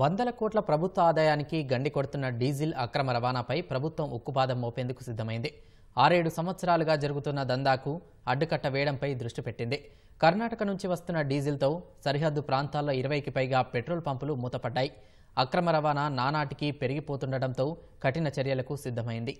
వందల కోట్ల ప్రభుత్వ ఆదాయానికి గండి కొడుతున్న డీజిల్ అక్రమ రవాణాపై ప్రభుత్వం ఉక్కుపాదం మోపేందుకు సిద్ధమైంది ఆరేడు సంవత్సరాలుగా జరుగుతున్న దందాకు అడ్డుకట్ట వేయడంపై దృష్టి పెట్టింది కర్ణాటక నుంచి వస్తున్న డీజిల్తో సరిహద్దు ప్రాంతాల్లో ఇరవైకి పైగా పెట్రోల్ పంపులు మూతపడ్డాయి అక్రమ రవాణా నానాటికి పెరిగిపోతుండటంతో కఠిన చర్యలకు సిద్ధమైంది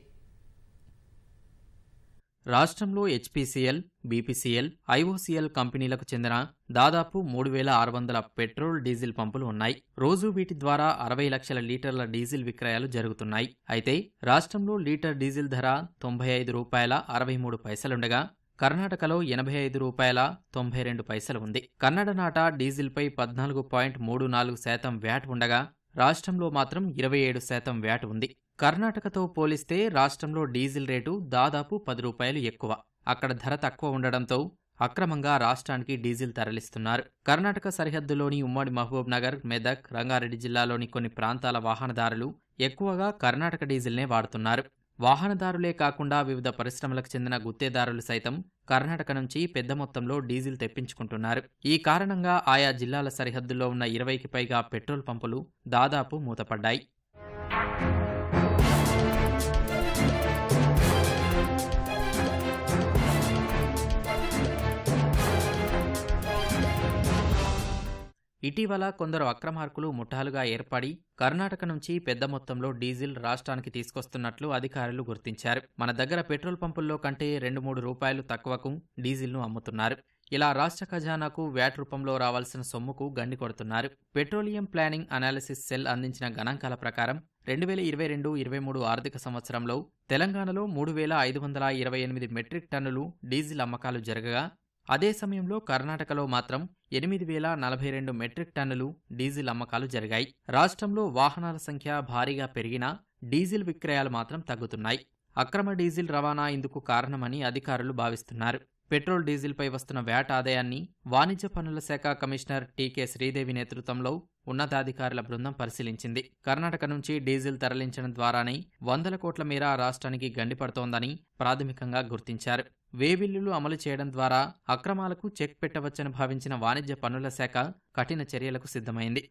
రాష్ట్రంలో హెచ్పీసీఎల్ బీపీసీఎల్ ఐఓసీఎల్ కంపెనీలకు చెందిన దాదాపు మూడు వేల ఆరు వందల పెట్రోల్ డీజిల్ పంపులు ఉన్నాయి రోజు వీటి ద్వారా అరవై లక్షల లీటర్ల డీజిల్ విక్రయాలు జరుగుతున్నాయి అయితే రాష్ట్రంలో లీటర్ డీజిల్ ధర తొంభై ఐదు రూపాయల అరవై మూడు పైసలుండగా కర్ణాటకలో ఎనభై ఐదు రూపాయల తొంభై రెండు పైసలు ఉంది కన్నడ నాట డీజిల్పై పద్నాలుగు పాయింట్ మూడు నాలుగు శాతం వ్యాట్ ఉండగా రాష్ట్రంలో మాత్రం ఇరవై ఏడు శాతం వ్యాట్ ఉంది కర్ణాటకతో పోలిస్తే రాష్ట్రంలో డీజిల్ రేటు దాదాపు పది రూపాయలు ఎక్కువ అక్కడ ధర తక్కువ ఉండడంతో అక్రమంగా రాష్ట్రానికి డీజిల్ తరలిస్తున్నారు కర్ణాటక సరిహద్దులోని ఉమ్మడి మహబూబ్ నగర్ మెదక్ రంగారెడ్డి జిల్లాలోని కొన్ని ప్రాంతాల వాహనదారులు ఎక్కువగా కర్ణాటక డీజిల్నే వాడుతున్నారు వాహనదారులే కాకుండా వివిధ పరిశ్రమలకు చెందిన గుత్తేదారులు సైతం కర్ణాటక నుంచి పెద్ద మొత్తంలో డీజిల్ తెప్పించుకుంటున్నారు ఈ కారణంగా ఆయా జిల్లాల సరిహద్దుల్లో ఉన్న ఇరవైకి పైగా పెట్రోల్ పంపులు దాదాపు మూతపడ్డాయి ఇటీవల కొందరు అక్రమార్కులు ముఠాలుగా ఏర్పడి కర్ణాటక నుంచి పెద్ద మొత్తంలో డీజిల్ రాష్ట్రానికి తీసుకొస్తున్నట్లు అధికారులు గుర్తించారు మన దగ్గర పెట్రోల్ పంపుల్లో కంటే రెండు మూడు రూపాయలు తక్కువకు డీజిల్ను అమ్ముతున్నారు ఇలా రాష్ట్ర ఖజానాకు వ్యాట్ రూపంలో రావాల్సిన సొమ్ముకు గండి కొడుతున్నారు పెట్రోలియం ప్లానింగ్ అనాలిసిస్ సెల్ అందించిన గణాంకాల ప్రకారం రెండు వేల ఇరవై రెండు ఇరవై మూడు ఆర్థిక సంవత్సరంలో తెలంగాణలో మూడు వేల ఐదు వందల ఇరవై ఎనిమిది మెట్రిక్ టన్నులు డీజిల్ అమ్మకాలు జరగగా అదే సమయంలో కర్ణాటకలో మాత్రం ఎనిమిది వేల నలభై రెండు మెట్రిక్ టన్నులు డీజిల్ అమ్మకాలు జరిగాయి రాష్ట్రంలో వాహనాల సంఖ్య భారీగా పెరిగినా డీజిల్ విక్రయాలు మాత్రం తగ్గుతున్నాయి అక్రమ డీజిల్ రవాణా ఇందుకు కారణమని అధికారులు భావిస్తున్నారు పెట్రోల్ డీజిల్పై వస్తున్న వ్యాట్ ఆదాయాన్ని వాణిజ్య పన్నుల శాఖ కమిషనర్ టీకే శ్రీదేవి నేతృత్వంలో ఉన్నతాధికారుల బృందం పరిశీలించింది కర్ణాటక నుంచి డీజిల్ తరలించడం ద్వారానే వందల కోట్ల మేర రాష్ట్రానికి గండిపడుతోందని ప్రాథమికంగా గుర్తించారు వేబిల్లులు అమలు చేయడం ద్వారా అక్రమాలకు చెక్ పెట్టవచ్చని భావించిన వాణిజ్య పన్నుల శాఖ కఠిన చర్యలకు సిద్ధమైంది